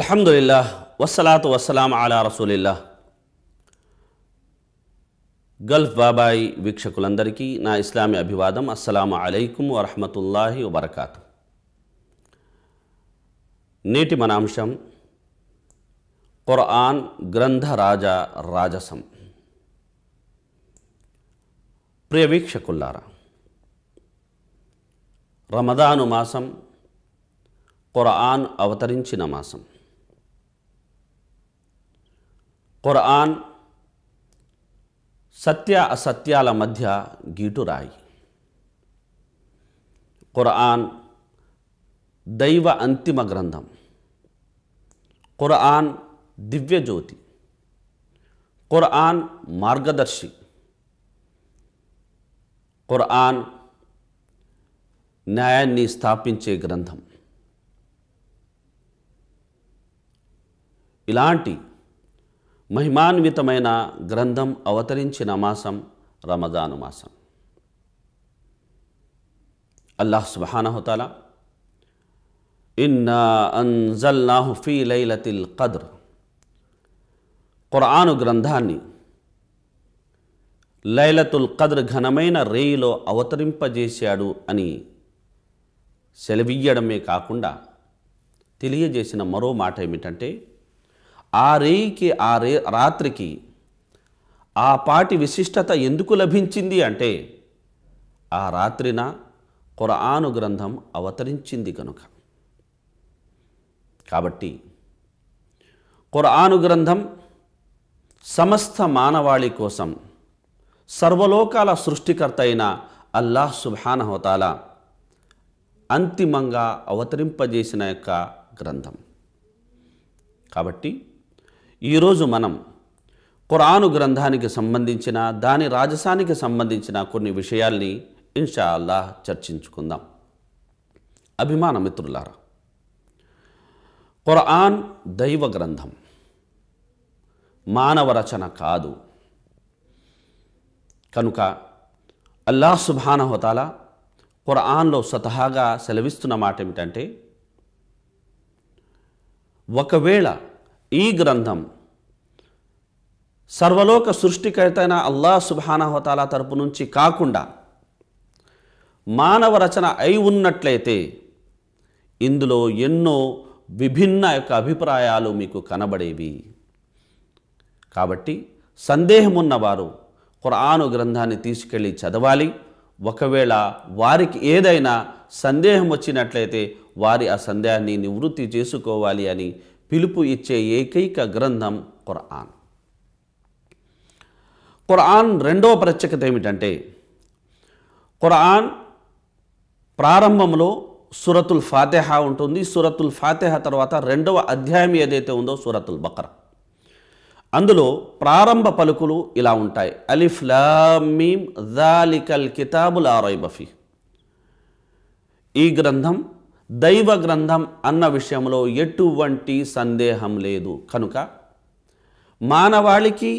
అల్హమ్దుల్లా వసలాతు వసలాం అలా రసూలిల్లా గల్ఫ్ బాబాయ్ వీక్షకులందరికీ నా ఇస్లామీ అభివాదం అస్సలాము అలైకుం వరహమతుల్లాహి వబర్కాతు నేటి మన అంశం గ్రంథ గ్రంథరాజ రాజసం ప్రియ వీక్షకుల్లారా రమదాను మాసం ఖురాన్ అవతరించిన మాసం ఖురాన్ సత్య అసత్యాల మధ్య గీటురాయి ఖురాన్ దైవ అంతిమ గ్రంథం ఖురాన్ దివ్యజ్యోతి ఖురాన్ మార్గదర్శి ఖురాన్ న్యాయాన్ని స్థాపించే గ్రంథం ఇలాంటి మహిమాన్వితమైన గ్రంథం అవతరించిన మాసం రమజాను మాసం అల్లాహ్ సుబానహుతాల ఇన్నా అన్జల్నాహు ఫీ లైలతిల్ కద్ర్ ఖురాను గ్రంథాన్ని లైలతుల్ కద్ర్ ఘనమైన రేయిలో అవతరింపజేశాడు అని సెలవియ్యడమే కాకుండా తెలియజేసిన మరో మాట ఏమిటంటే ఆ రేయికి ఆ రే రాత్రికి ఆ పాటి విశిష్టత ఎందుకు లభించింది అంటే ఆ రాత్రిన ఖురాను గ్రంథం అవతరించింది కనుక కాబట్టి ఖురాను గ్రంథం సమస్త మానవాళి కోసం సర్వలోకాల సృష్టికర్త అయిన అల్లాహ్ సుభానహోతాల అంతిమంగా అవతరింపజేసిన యొక్క గ్రంథం కాబట్టి ఈరోజు మనం ఖురాను గ్రంథానికి సంబంధించిన దాని రాజసానికి సంబంధించిన కొన్ని విషయాల్ని ఇన్షాల్లా చర్చించుకుందాం అభిమాన మిత్రులారా ఖురాన్ దైవ గ్రంథం మానవ రచన కాదు కనుక అల్లాహ్ హోతాల ఖురాన్లో స్వతహాగా సెలవిస్తున్న మాట ఏమిటంటే ఒకవేళ ఈ గ్రంథం సర్వలోక సృష్టికరితైన అల్లా సుభానహతాల తరపు నుంచి కాకుండా మానవ రచన అయి ఉన్నట్లయితే ఇందులో ఎన్నో విభిన్న యొక్క అభిప్రాయాలు మీకు కనబడేవి కాబట్టి సందేహం ఉన్నవారు ఖురాను గ్రంథాన్ని తీసుకెళ్ళి చదవాలి ఒకవేళ వారికి ఏదైనా సందేహం వచ్చినట్లయితే వారి ఆ సందేహాన్ని నివృత్తి చేసుకోవాలి అని పిలుపు ఇచ్చే ఏకైక గ్రంథం కురాన్ కురాన్ రెండవ ప్రత్యేకత ఏమిటంటే కురాన్ ప్రారంభంలో సురతుల్ ఫాతెహ ఉంటుంది సురతుల్ ఫాతెహ తర్వాత రెండవ అధ్యాయం ఏదైతే ఉందో సురతుల్ బకర అందులో ప్రారంభ పలుకులు ఇలా ఉంటాయి అలిఫ్ లామీం దాలికల్ కితాబుల్ ఆరోయ్ బఫీ ఈ గ్రంథం దైవ గ్రంథం అన్న విషయంలో ఎటువంటి సందేహం లేదు కనుక మానవాళికి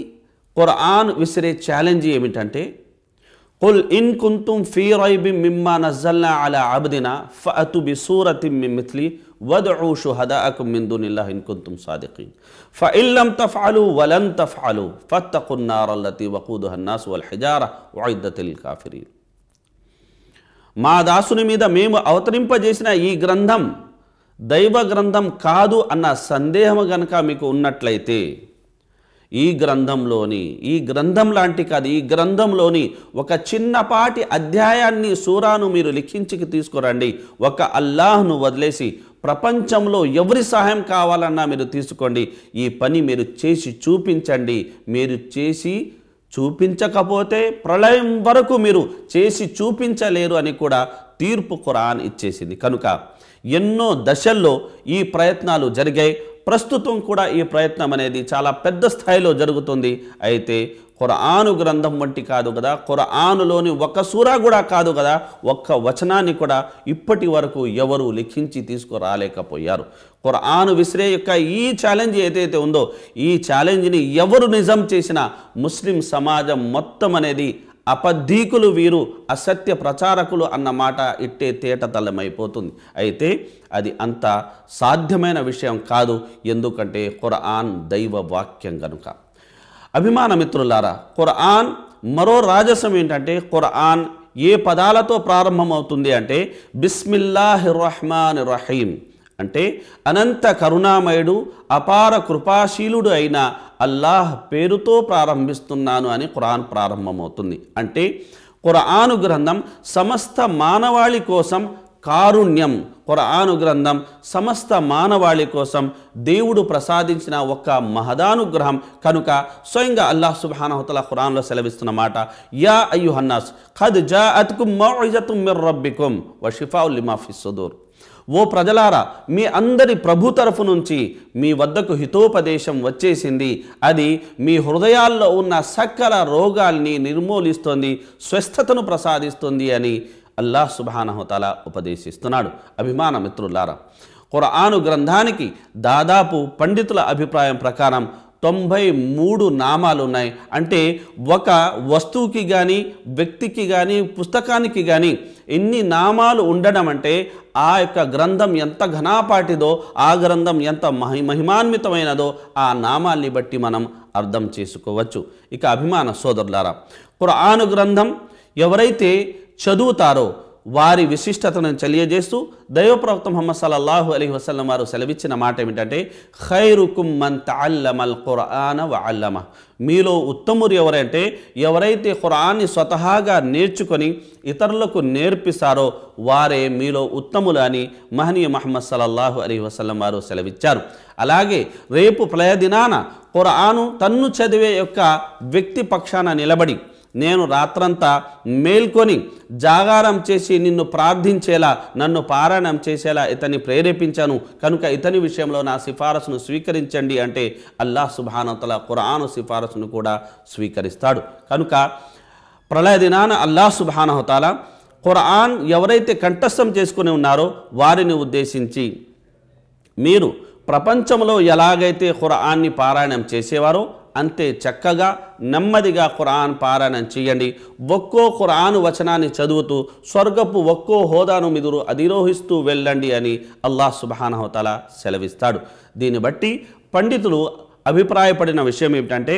ఖురాన్ విసిరే ఛాలెంజ్ ఏమిటంటే కుల్ ఇన్ కుంతుం ఫీ రైబి మిమ్మా నజల్లా అలా అబ్దిన ఫఅతు బి సూరతి మిమ్మిత్లి వదూ షుహదాకు మిందునిల్లా ఇన్ కుంతుం సాదిఖీన్ ఫఇల్లం తఫాలు వలన్ తఫాలు ఫత్తకున్నారల్లతి వకూదుహన్నాస్ వల్ హిజార వాయిద్దతిల్ కాఫిరీన్ మా దాసుని మీద మేము అవతరింపజేసిన ఈ గ్రంథం దైవ గ్రంథం కాదు అన్న సందేహం గనక మీకు ఉన్నట్లయితే ఈ గ్రంథంలోని ఈ గ్రంథం లాంటి కాదు ఈ గ్రంథంలోని ఒక చిన్నపాటి అధ్యాయాన్ని సూరాను మీరు లిఖించికి తీసుకురండి ఒక అల్లాహ్ను వదిలేసి ప్రపంచంలో ఎవరి సహాయం కావాలన్నా మీరు తీసుకోండి ఈ పని మీరు చేసి చూపించండి మీరు చేసి చూపించకపోతే ప్రళయం వరకు మీరు చేసి చూపించలేరు అని కూడా తీర్పు కురాన్ ఇచ్చేసింది కనుక ఎన్నో దశల్లో ఈ ప్రయత్నాలు జరిగాయి ప్రస్తుతం కూడా ఈ ప్రయత్నం అనేది చాలా పెద్ద స్థాయిలో జరుగుతుంది అయితే ఆను గ్రంథం వంటి కాదు కదా ఆనులోని ఒక సూరా కూడా కాదు కదా ఒక్క వచనాన్ని కూడా ఇప్పటి వరకు ఎవరు లిఖించి తీసుకురాలేకపోయారు ఆను విసిరే యొక్క ఈ ఛాలెంజ్ ఏదైతే ఉందో ఈ ఛాలెంజ్ని ఎవరు నిజం చేసినా ముస్లిం సమాజం మొత్తం అనేది అపద్ధీకులు వీరు అసత్య ప్రచారకులు అన్నమాట ఇట్టే తేటతలమైపోతుంది అయితే అది అంత సాధ్యమైన విషయం కాదు ఎందుకంటే ఖురాన్ దైవ వాక్యం కనుక అభిమాన మిత్రులారా ఖురాన్ మరో రాజసం ఏంటంటే ఖురాన్ ఏ పదాలతో ప్రారంభమవుతుంది అంటే బిస్మిల్లాహి రహమాన్ రహీం అంటే అనంత కరుణామయుడు అపార కృపాశీలుడు అయిన అల్లాహ్ పేరుతో ప్రారంభిస్తున్నాను అని ఖురాన్ ప్రారంభమవుతుంది అంటే ఖురాను గ్రంథం సమస్త మానవాళి కోసం కారుణ్యం ఖురాను గ్రంథం సమస్త మానవాళి కోసం దేవుడు ప్రసాదించిన ఒక మహదానుగ్రహం కనుక స్వయంగా అల్లాహ్ సుబానహతల ఖురాన్లో సెలవిస్తున్న మాట యా హన్నాస్ ఖద్ జా అత్కుమ్ మౌజతుమ్ మిర్ రబ్బికుమ్ వషిఫా ఉల్లిమాఫిస్ సుదూర్ ఓ ప్రజలారా మీ అందరి ప్రభు తరఫు నుంచి మీ వద్దకు హితోపదేశం వచ్చేసింది అది మీ హృదయాల్లో ఉన్న సకల రోగాల్ని నిర్మూలిస్తుంది స్వస్థతను ప్రసాదిస్తుంది అని అల్లాహ్ సుబానహతల ఉపదేశిస్తున్నాడు అభిమాన మిత్రులారా ఆను గ్రంథానికి దాదాపు పండితుల అభిప్రాయం ప్రకారం తొంభై మూడు నామాలు ఉన్నాయి అంటే ఒక వస్తువుకి కానీ వ్యక్తికి కానీ పుస్తకానికి కానీ ఎన్ని నామాలు ఉండడం అంటే ఆ యొక్క గ్రంథం ఎంత ఘనాపాటిదో ఆ గ్రంథం ఎంత మహి మహిమాన్వితమైనదో ఆ నామాల్ని బట్టి మనం అర్థం చేసుకోవచ్చు ఇక అభిమాన సోదరులారా ఖురాను గ్రంథం ఎవరైతే చదువుతారో వారి విశిష్టతను తెలియజేస్తూ దైవప్రవక్త మొహమ్మద్ సల్లల్లాహు అలీ వసల్లం వారు సెలవిచ్చిన మాట ఏమిటంటే ఖైరు మన్ తల్లమల్ ఖురాన వ అల్లమ మీలో ఉత్తమురు ఎవరంటే ఎవరైతే ఖురాన్ని స్వతహాగా నేర్చుకొని ఇతరులకు నేర్పిస్తారో వారే మీలో ఉత్తములు అని మహనీయ మహమ్మద్ సల్లల్లాహు అలీ వసల్లం వారు సెలవిచ్చారు అలాగే రేపు ప్రయదినాన ఖురాను తన్ను చదివే యొక్క వ్యక్తి పక్షాన నిలబడి నేను రాత్రంతా మేల్కొని జాగారం చేసి నిన్ను ప్రార్థించేలా నన్ను పారాయణం చేసేలా ఇతన్ని ప్రేరేపించాను కనుక ఇతని విషయంలో నా సిఫారసును స్వీకరించండి అంటే అల్లాహ సుబానతల ఖురాను సిఫారసును కూడా స్వీకరిస్తాడు కనుక ప్రళయ దినాన అల్లా సుబానహతాల ఖురాన్ ఎవరైతే కంఠస్థం చేసుకుని ఉన్నారో వారిని ఉద్దేశించి మీరు ప్రపంచంలో ఎలాగైతే ఖురాన్ని పారాయణం చేసేవారో అంతే చక్కగా నెమ్మదిగా ఖురాన్ పారాయణం చేయండి ఒక్కో ఖురాను వచనాన్ని చదువుతూ స్వర్గపు ఒక్కో హోదాను మిదురు అధిరోహిస్తూ వెళ్ళండి అని అల్లాహ్ సుబానహతల సెలవిస్తాడు దీన్ని బట్టి పండితులు అభిప్రాయపడిన విషయం ఏమిటంటే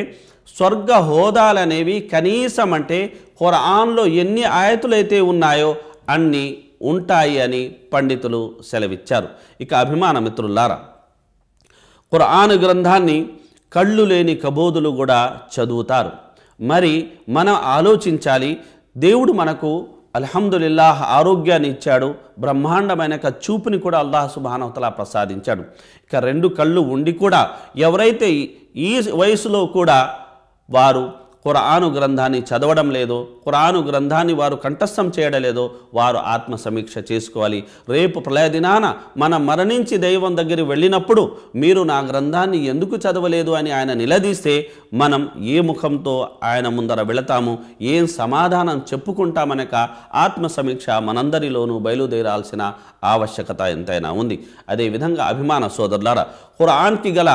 స్వర్గ హోదాలనేవి కనీసం అంటే ఖురాన్లో ఎన్ని ఆయతులైతే ఉన్నాయో అన్నీ ఉంటాయి అని పండితులు సెలవిచ్చారు ఇక అభిమాన మిత్రులారా ఖురాన్ గ్రంథాన్ని కళ్ళు లేని కబోదులు కూడా చదువుతారు మరి మనం ఆలోచించాలి దేవుడు మనకు అల్హమ్దుల్లాహ్ ఆరోగ్యాన్ని ఇచ్చాడు బ్రహ్మాండమైన చూపుని కూడా అల్లాహ్ సుబానవతలా ప్రసాదించాడు ఇక రెండు కళ్ళు ఉండి కూడా ఎవరైతే ఈ వయసులో కూడా వారు ఖురాను గ్రంథాన్ని చదవడం లేదో ఖురాను గ్రంథాన్ని వారు కంఠస్థం చేయడం వారు ఆత్మ సమీక్ష చేసుకోవాలి రేపు ప్రళయ దినాన మనం మరణించి దైవం దగ్గరికి వెళ్ళినప్పుడు మీరు నా గ్రంథాన్ని ఎందుకు చదవలేదు అని ఆయన నిలదీస్తే మనం ఏ ముఖంతో ఆయన ముందర వెళతాము ఏం సమాధానం చెప్పుకుంటామనక ఆత్మ సమీక్ష మనందరిలోనూ బయలుదేరాల్సిన ఆవశ్యకత ఎంతైనా ఉంది అదేవిధంగా అభిమాన సోదరులారా ఖురాన్కి గల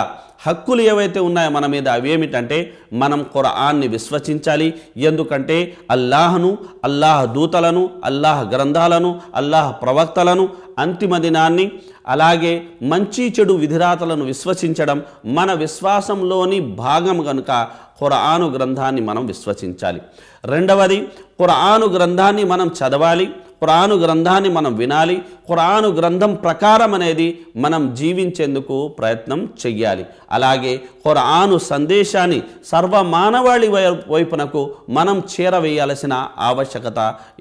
హక్కులు ఏవైతే ఉన్నాయో మన మీద అవి ఏమిటంటే మనం ఖురాన్ని విశ్వసించాలి ఎందుకంటే అల్లాహను అల్లాహ్ దూతలను అల్లాహ్ గ్రంథాలను అల్లాహ్ ప్రవక్తలను అంతిమ దినాన్ని అలాగే మంచి చెడు విధిరాతలను విశ్వసించడం మన విశ్వాసంలోని భాగం కనుక ఖురాను గ్రంథాన్ని మనం విశ్వసించాలి రెండవది ఖురాను గ్రంథాన్ని మనం చదవాలి ఖురాను గ్రంథాన్ని మనం వినాలి ఖురాను గ్రంథం ప్రకారం అనేది మనం జీవించేందుకు ప్రయత్నం చెయ్యాలి అలాగే ఖురాను సందేశాన్ని సర్వ మానవాళి వైపునకు మనం చేరవేయాల్సిన ఆవశ్యకత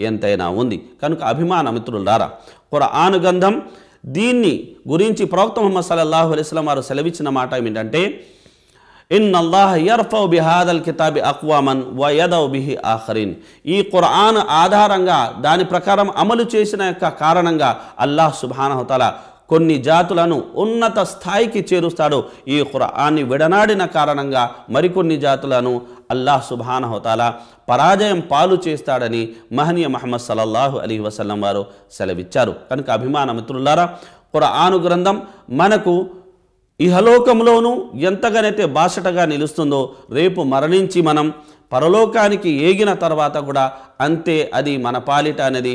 ఎంతైనా ఉంది కనుక అభిమాన మిత్రులారా ఖురాను గ్రంథం దీన్ని గురించి ప్రవక్త ముహమ్మద్ సల్లల్లాహు అలైస్లం వారు సెలవిచ్చిన మాట ఏమిటంటే ఇన్ అల్లాహ్ యర్ఫౌ బిహాదల్ కితాబ్ అక్వామన్ వయదవ్ బిహి ఆఖరీన్ ఈ ఖురాన్ ఆధారంగా దాని ప్రకారం అమలు చేసిన యొక్క కారణంగా అల్లాహ్ సుబానహతల కొన్ని జాతులను ఉన్నత స్థాయికి చేరుస్తాడు ఈ ఖురాన్ని విడనాడిన కారణంగా మరికొన్ని జాతులను అల్లాహ్ సుబానహోతాల పరాజయం పాలు చేస్తాడని మహనీయ మహమ్మద్ సల్లల్లాహు అలీ వసల్లం వారు సెలవిచ్చారు కనుక అభిమాన మిత్రులారా ఖురాను గ్రంథం మనకు ఇహలోకంలోనూ ఎంతగానైతే బాసటగా నిలుస్తుందో రేపు మరణించి మనం పరలోకానికి ఏగిన తర్వాత కూడా అంతే అది మన పాలిట అనేది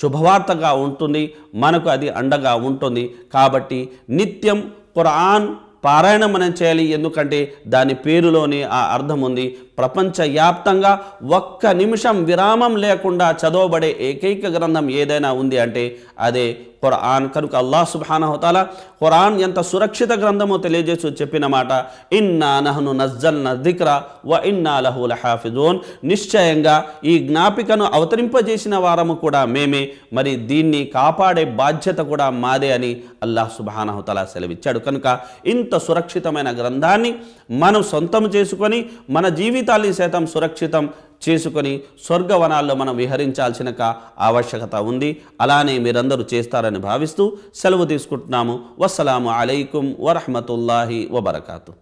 శుభవార్తగా ఉంటుంది మనకు అది అండగా ఉంటుంది కాబట్టి నిత్యం కురాన్ పారాయణం మనం చేయాలి ఎందుకంటే దాని పేరులోనే ఆ అర్థం ఉంది ప్రపంచ వ్యాప్తంగా ఒక్క నిమిషం విరామం లేకుండా చదవబడే ఏకైక గ్రంథం ఏదైనా ఉంది అంటే అదే ఖురాన్ కనుక అల్లా సుబానహతాల ఖురాన్ ఎంత సురక్షిత గ్రంథమో తెలియజేసి చెప్పిన మాట ఇన్నా నహను నజ్జల్ దిక్ర వ ఇన్నా లహుల హాఫిజోన్ నిశ్చయంగా ఈ జ్ఞాపికను అవతరింపజేసిన వారము కూడా మేమే మరి దీన్ని కాపాడే బాధ్యత కూడా మాదే అని అల్లాహ సుబానహతాల సెలవిచ్చాడు కనుక ఇంత సురక్షితమైన గ్రంథాన్ని మనం సొంతం చేసుకొని మన జీవితం తాలీస్ శాతం సురక్షితం చేసుకొని స్వర్గవనాల్లో మనం విహరించాల్సిన ఆవశ్యకత ఉంది అలానే మీరందరూ చేస్తారని భావిస్తూ సెలవు తీసుకుంటున్నాము వసలాము అలైకుం వరహమతుల్లాహి వబర్కాతూ